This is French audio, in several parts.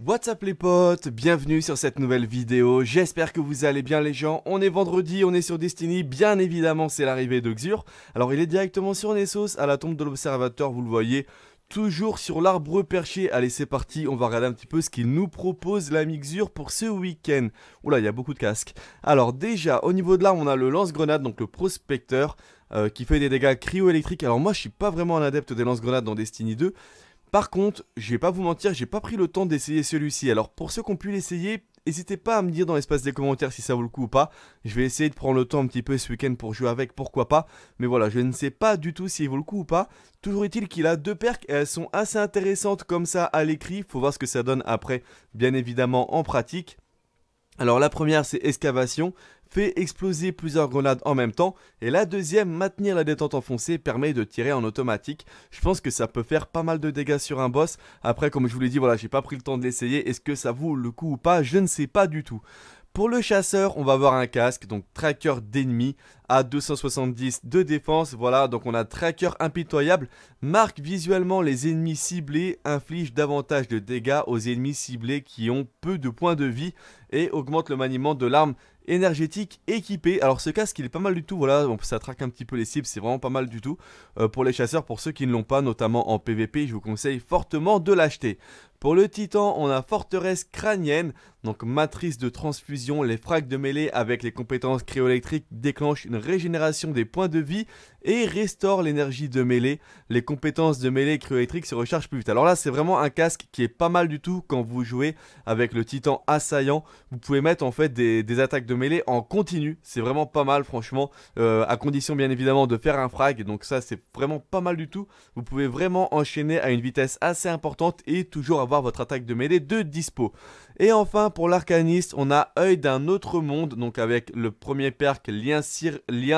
What's up les potes, bienvenue sur cette nouvelle vidéo, j'espère que vous allez bien les gens, on est vendredi, on est sur Destiny, bien évidemment c'est l'arrivée de Xur, alors il est directement sur Nessos, à la tombe de l'observateur, vous le voyez, toujours sur l'arbre perché, allez c'est parti, on va regarder un petit peu ce qu'il nous propose la mixure pour ce week-end, oula il y a beaucoup de casques, alors déjà au niveau de l'arme on a le lance-grenade, donc le prospecteur, euh, qui fait des dégâts cryo-électriques. Alors moi je suis pas vraiment un adepte des lance-grenades dans Destiny 2, par contre, je vais pas vous mentir, j'ai pas pris le temps d'essayer celui-ci. Alors pour ceux qui ont pu l'essayer, n'hésitez pas à me dire dans l'espace des commentaires si ça vaut le coup ou pas. Je vais essayer de prendre le temps un petit peu ce week-end pour jouer avec, pourquoi pas. Mais voilà, je ne sais pas du tout s'il vaut le coup ou pas. Toujours est-il qu'il a deux perks et elles sont assez intéressantes comme ça à l'écrit. Faut voir ce que ça donne après, bien évidemment, en pratique. Alors la première c'est excavation, fait exploser plusieurs grenades en même temps, et la deuxième, maintenir la détente enfoncée, permet de tirer en automatique. Je pense que ça peut faire pas mal de dégâts sur un boss. Après, comme je vous l'ai dit, voilà, j'ai pas pris le temps de l'essayer. Est-ce que ça vaut le coup ou pas Je ne sais pas du tout. Pour le chasseur, on va avoir un casque, donc tracker d'ennemis à 270 de défense. Voilà, donc on a tracker impitoyable. Marque visuellement les ennemis ciblés, inflige davantage de dégâts aux ennemis ciblés qui ont peu de points de vie et augmente le maniement de l'arme énergétique équipé. Alors ce casque il est pas mal du tout, voilà, donc ça traque un petit peu les cibles, c'est vraiment pas mal du tout. Euh, pour les chasseurs, pour ceux qui ne l'ont pas, notamment en PVP, je vous conseille fortement de l'acheter. Pour le titan, on a forteresse crânienne, donc matrice de transfusion, les frags de mêlée avec les compétences cryoélectriques déclenchent une régénération des points de vie et restaure l'énergie de mêlée. Les compétences de mêlée cryoélectrique se rechargent plus vite. Alors là, c'est vraiment un casque qui est pas mal du tout quand vous jouez avec le titan assaillant. Vous pouvez mettre en fait des, des attaques de mêlée en continu. C'est vraiment pas mal, franchement, euh, à condition bien évidemment de faire un frag. Donc ça, c'est vraiment pas mal du tout. Vous pouvez vraiment enchaîner à une vitesse assez importante et toujours avoir votre attaque de mêlée de dispo. Et enfin, pour l'arcaniste, on a Œil d'un autre monde, donc avec le premier perk lien,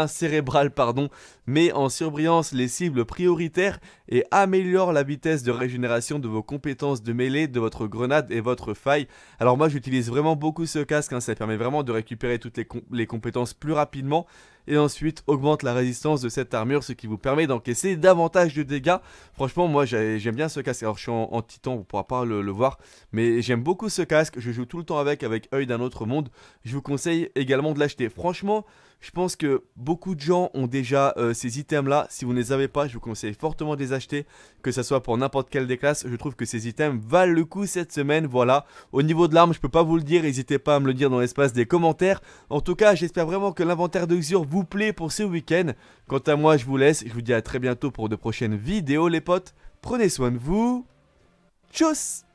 cérébral, pardon, met en surbrillance les cibles prioritaires et améliore la vitesse de régénération de vos compétences de mêlée, de votre grenade et votre faille. Alors moi, j'utilise vraiment beaucoup ce casque, hein, ça permet vraiment de récupérer toutes les compétences plus rapidement et ensuite augmente la résistance de cette armure, ce qui vous permet d'encaisser davantage de dégâts. Franchement, moi j'aime bien ce casque. Alors je suis en, titan, vous pourrez pas le, le voir, mais j'aime beaucoup ce casque. Je joue tout le temps avec, avec œil d'un autre monde. Je vous conseille également de l'acheter. Franchement, je pense que beaucoup de gens ont déjà euh, ces items-là. Si vous ne les avez pas, je vous conseille fortement de les acheter, que ce soit pour n'importe quelle des classes. Je trouve que ces items valent le coup cette semaine, voilà. Au niveau de l'arme, je ne peux pas vous le dire, n'hésitez pas à me le dire dans l'espace des commentaires. En tout cas, j'espère vraiment que l'inventaire de Xur vous plaît pour ce week-end. Quant à moi, je vous laisse. Je vous dis à très bientôt pour de prochaines vidéos, les potes. Prenez soin de vous. Tchuss